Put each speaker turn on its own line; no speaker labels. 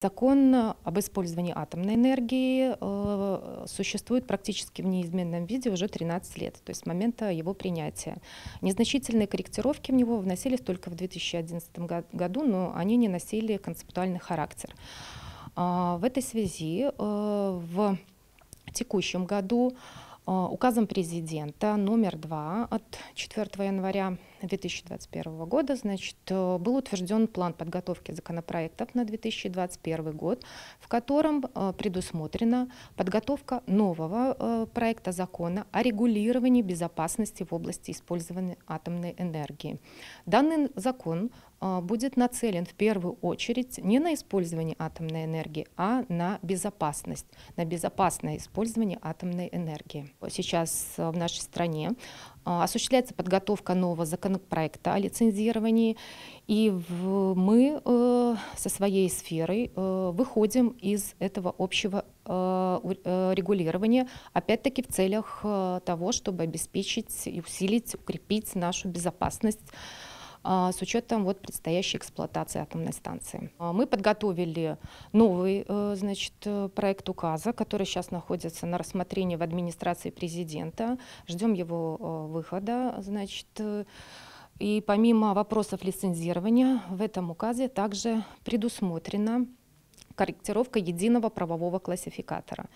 Закон об использовании атомной энергии э, существует практически в неизменном виде уже 13 лет, то есть с момента его принятия. Незначительные корректировки в него вносились только в 2011 году, но они не носили концептуальный характер. А, в этой связи э, в текущем году э, указом президента номер 2 от 4 января 2021 года, значит, э, был утвержден план подготовки законопроектов на 2021 год, в котором э, предусмотрена подготовка нового э, проекта закона о регулировании безопасности в области использования атомной энергии. Данный закон будет нацелен в первую очередь не на использование атомной энергии, а на безопасность, на безопасное использование атомной энергии. Сейчас в нашей стране а, осуществляется подготовка нового законопроекта о лицензировании, и в, мы э, со своей сферой э, выходим из этого общего э, э регулирования, опять-таки в целях э, того, чтобы обеспечить и усилить, укрепить нашу безопасность а, с учетом вот предстоящей эксплуатации атомной станции. А, мы подготовили новый э, значит, э, проект указа, который сейчас находится на рассмотрении в администрации президента. Ждем его э, выхода. Значит, и помимо вопросов лицензирования, в этом указе также предусмотрена корректировка единого правового классификатора.